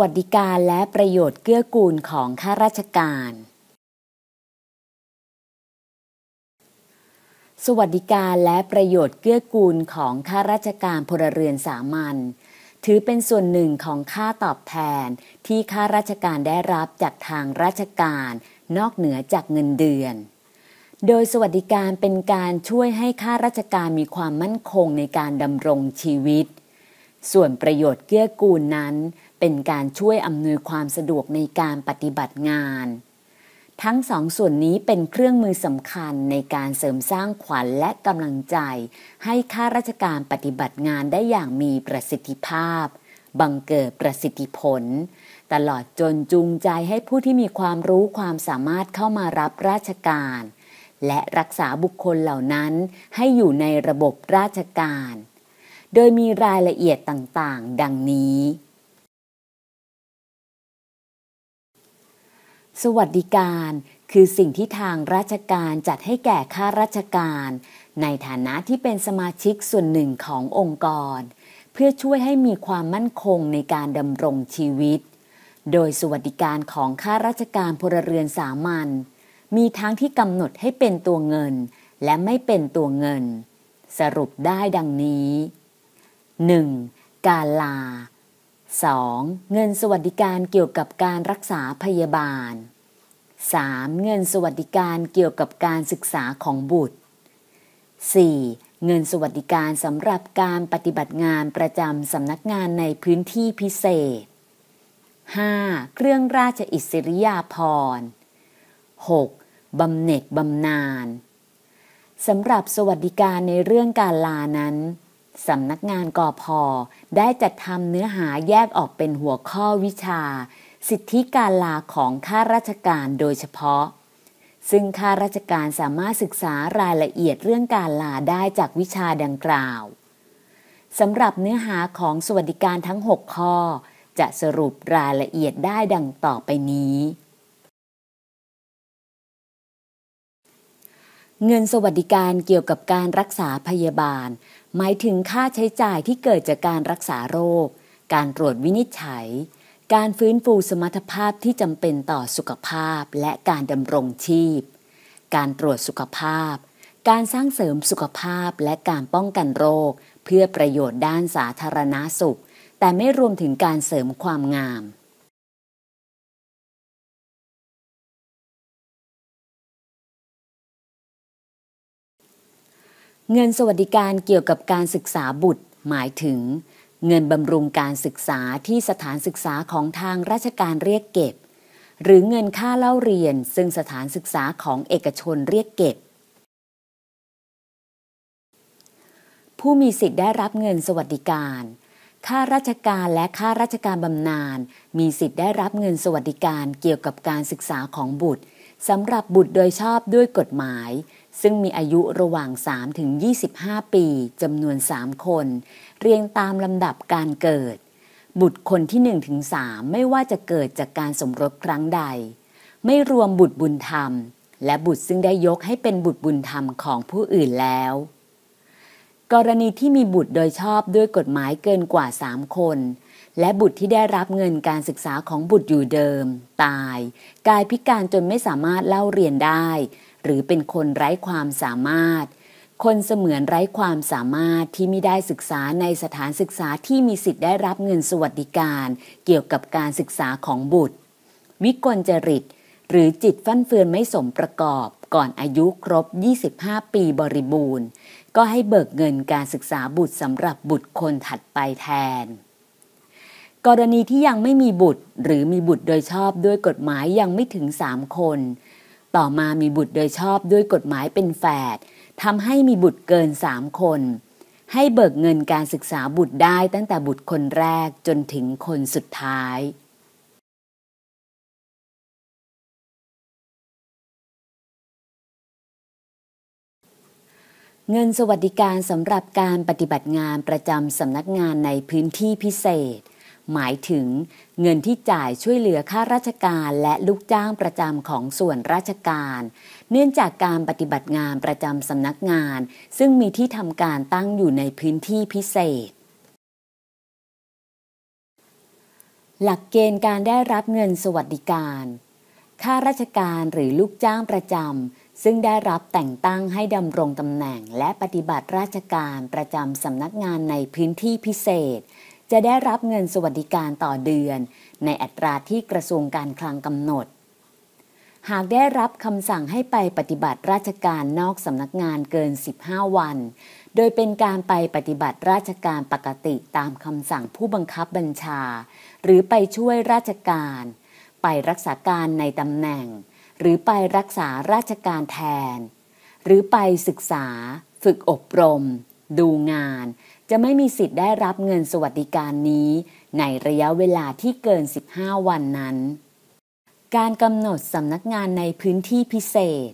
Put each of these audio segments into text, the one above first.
วัสดิการและประโยชน์เกื้อกูลของข้าราชการ สวัสดิการและประโยชน์เกื้อกูลของข้าราชการพลเรือนสามัญถือเป็นส่วนหนึ่งของค่าตอบแทนที่ข้าราชการได้รับจากทางราชการนอกเหนือจากเงินเดือน โดยสวัสดิการเป็นการช่วยให้ข้าราชการมีความมั่นคงในการดำรงชีวิต ส่วนประโยชน์เกื้อกูลนั้นเป็นการช่วยอำนวยความสะดวกในการปฏิบัติงาน ทั้งสองส่วนนี้เป็นเครื่องมือสำคัญในการเสริมสร้างขวัญและกำลังใจ ให้ข้าราชการปฏิบัติงานได้อย่างมีประสิทธิภาพ บังเกิดประสิทธิผล ตลอดจนจูงใจให้ผู้ที่มีความรู้ความสามารถเข้ามารับราชการ และรักษาบุคคลเหล่านั้น ให้อยู่ในระบบราชการ โดยมีรายละเอียดต่างๆ ดังนี้สวัสดิการคือสิ่งที่ทางราชการจัดให้แก่ข้าราชการ ในฐานะที่เป็นสมาชิกส่วนหนึ่งขององค์กร เพื่อช่วยให้มีความมั่นคงในการดำรงชีวิต โดยสวัสดิการของข้าราชการพลเรือนสามัญมีทั้งที่กำหนดให้เป็นตัวเงิน และไม่เป็นตัวเงิน สรุปได้ดังนี้ 1. การลา 2. เงินสวัสดิการเกี่ยวกับการรักษาพยาบาล 3. เงินสวัสดิการเกี่ยวกับการศึกษาของบุตร 4. เงินสวัสดิการสำหรับการปฏิบัติงานประจำสำนักงานในพื้นที่พิเศษ 5. เครื่องราชอิสริยาภรณ์ 6. บำเหน็จบำนาญสำหรับสวัสดิการในเรื่องการลานั้นสำนักงานกอพอได้จัดทำเนื้อหาแยกออกเป็นหัวข้อวิชา สิทธิการลาของข้าราชการโดยเฉพาะ ซึ่งข้าราชการสามารถศึกษารายละเอียดเรื่องการลาได้จากวิชาดังกล่าวสำหรับเนื้อหาของสวัสดิการทั้ง 6 ข้อ จะสรุปรายละเอียดได้ดังต่อไปนี้เงินสวัสดิการเกี่ยวกับการรักษาพยาบาล หมายถึงค่าใช้จ่ายที่เกิดจากการรักษาโรค การตรวจวินิจฉัย การฟื้นฟูสมรรถภาพที่จำเป็นต่อสุขภาพและการดำรงชีพ การตรวจสุขภาพ การสร้างเสริมสุขภาพและการป้องกันโรคเพื่อประโยชน์ด้านสาธารณาสุข แต่ไม่รวมถึงการเสริมความงามเงินสวัสดิการเกี่ยวกับการศึกษาบุตร หมายถึง เงินบำรุงการศึกษาที่สถานศึกษาของทางราชการเรียกเก็บ หรือเงินค่าเล่าเรียนซึ่งสถานศึกษาของเอกชนเรียกเก็บ ผู้มีสิทธิ์ได้รับเงินสวัสดิการข้าราชการและข้าราชการบำนาญมีสิทธิ์ได้รับเงินสวัสดิการเกี่ยวกับการศึกษาของบุตรสำหรับบุตรโดยชอบด้วยกฎหมายซึ่งมีอายุระหว่าง 3 ถึง 25 ปี จำนวน 3 คน เรียงตามลำดับการเกิด บุตรคนที่ 1 ถึง 3 ไม่ว่าจะเกิดจากการสมรสครั้งใด ไม่รวมบุตรบุญธรรม และบุตรซึ่งได้ยกให้เป็นบุตรบุญธรรมของผู้อื่นแล้ว กรณีที่มีบุตรโดยชอบด้วยกฎหมายเกินกว่า 3 คน และบุตรที่ได้รับเงินการศึกษาของบุตรอยู่เดิม ตาย กายพิการจนไม่สามารถเล่าเรียนได้หรือเป็นคนไร้ความสามารถ คนเสมือนไร้ความสามารถที่ไม่ได้ศึกษาในสถานศึกษาที่มีสิทธิ์ได้รับเงินสวัสดิการเกี่ยวกับการศึกษาของบุตร วิกลจริตหรือจิตฟั่นเฟือนไม่สมประกอบก่อนอายุครบ 25 ปีบริบูรณ์ ก็ให้เบิกเงินการศึกษาบุตรสำหรับบุตรคนถัดไปแทน กรณีที่ยังไม่มีบุตร หรือมีบุตรโดยชอบด้วยกฎหมายยังไม่ถึง3คนต่อมามีบุตรโดยชอบด้วยกฎหมายเป็นแฝดทำให้มีบุตรเกินสามคน ให้เบิกเงินการศึกษาบุตรได้ตั้งแต่บุตรคนแรกจนถึงคนสุดท้าย เงินสวัสดิการสำหรับการปฏิบัติงานประจำสำนักงานในพื้นที่พิเศษหมายถึงเงินที่จ่ายช่วยเหลือข้าราชการและลูกจ้างประจำของส่วนราชการ เนื่องจากการปฏิบัติงานประจำสำนักงาน ซึ่งมีที่ทำการตั้งอยู่ในพื้นที่พิเศษ หลักเกณฑ์การได้รับเงินสวัสดิการข้าราชการหรือลูกจ้างประจำซึ่งได้รับแต่งตั้งให้ดำรงตำแหน่งและปฏิบัติราชการประจำสำนักงานในพื้นที่พิเศษจะได้รับเงินสวัสดิการต่อเดือนในอัตราที่กระทรวงการคลังกำหนด หากได้รับคำสั่งให้ไปปฏิบัติราชการนอกสำนักงานเกิน 15 วัน โดยเป็นการไปปฏิบัติราชการปกติตามคำสั่งผู้บังคับบัญชา หรือไปช่วยราชการ ไปรักษาการในตำแหน่ง หรือไปรักษาราชการแทน หรือไปศึกษา ฝึกอบรม ดูงานจะไม่มีสิทธิ์ได้รับเงินสวัสดิการนี้ ในระยะเวลาที่เกิน 15 วันนั้น การกำหนดสำนักงานในพื้นที่พิเศษ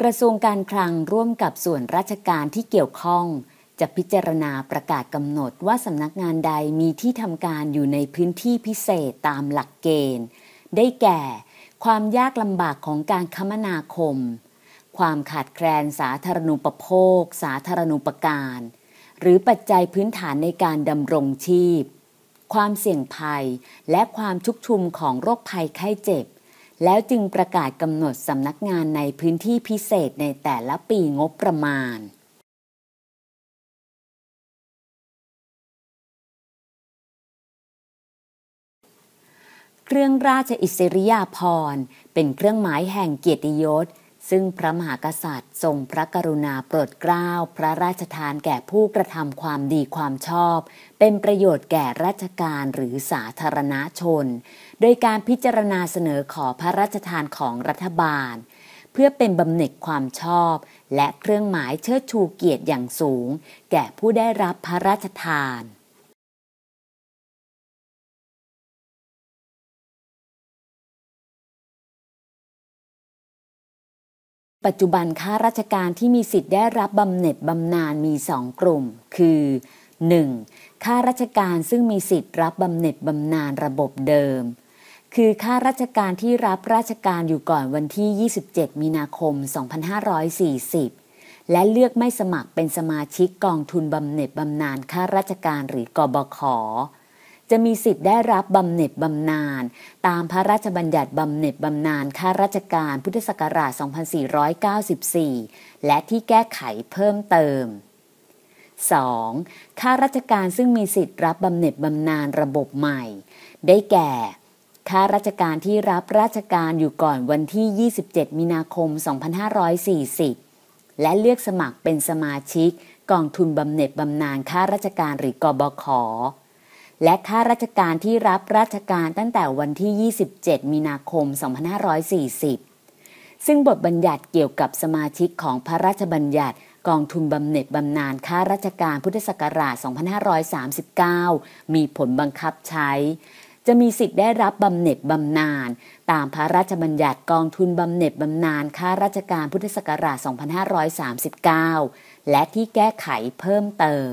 กระทรวงการคลังร่วมกับส่วนราชการที่เกี่ยวข้อง จะพิจารณาประกาศกำหนดว่าสำนักงานใดมีที่ทำการอยู่ในพื้นที่พิเศษตามหลักเกณฑ์ ได้แก่ ความยากลำบากของการคมนาคม ความขาดแคลนสาธารณูปโภค สาธารณูปการหรือปัจจัยพื้นฐานในการดำรงชีพ ความเสี่ยงภัย และความชุกชุมของโรคภัยไข้เจ็บ แล้วจึงประกาศกำหนดสำนักงานในพื้นที่พิเศษในแต่ละปีงบประมาณ เครื่องราชอิสริยาภรณ์เป็นเครื่องหมายแห่งเกียรติยศซึ่งพระมหากษัตริย์ทรงพระกรุณาโปรดเกล้าพระราชทานแก่ผู้กระทำความดีความชอบ เป็นประโยชน์แก่ราชการหรือสาธารณชน โดยการพิจารณาเสนอขอพระราชทานของรัฐบาล เพื่อเป็นบำเหน็จความชอบ และเครื่องหมายเชิดชูเกียรติอย่างสูง แก่ผู้ได้รับพระราชทานปัจจุบันข้าราชการที่มีสิทธิ์ได้รับบำเหน็จบำนาญมีสองกลุ่ม คือ 1. ข้าราชการซึ่งมีสิทธิ์รับบำเหน็จบำนาญระบบเดิม คือข้าราชการที่รับราชการอยู่ก่อนวันที่ 27 มีนาคม 2540 และเลือกไม่สมัครเป็นสมาชิกกองทุนบำเหน็จบำนาญข้าราชการหรือกบขจะมีสิทธิ์ได้รับบำเหน็จบำนาญตามพระราชบัญญัติบำเหน็จบำนาญข้าราชการพุทธศักราช 2494 และที่แก้ไขเพิ่มเติม 2. ข้าราชการซึ่งมีสิทธิ์รับบำเหน็จบำนาญระบบใหม่ ได้แก่ ข้าราชการที่รับราชการอยู่ก่อนวันที่ 27 มีนาคม 2540 และเลือกสมัครเป็นสมาชิกกองทุนบำเหน็จบำนาญข้าราชการหรือกบขและข้าราชการที่รับราชการตั้งแต่วันที่ 27 มีนาคม 2540 ซึ่งบทบัญญัติเกี่ยวกับสมาชิกของพระราชบัญญัติกองทุนบำเหน็จบำนาญข้าราชการพุทธศักราช 2539 มีผลบังคับใช้ จะมีสิทธิ์ได้รับบำเหน็จบำนาญตามพระราชบัญญัติกองทุนบำเหน็จบำนาญข้าราชการพุทธศักราช 2539 และที่แก้ไขเพิ่มเติม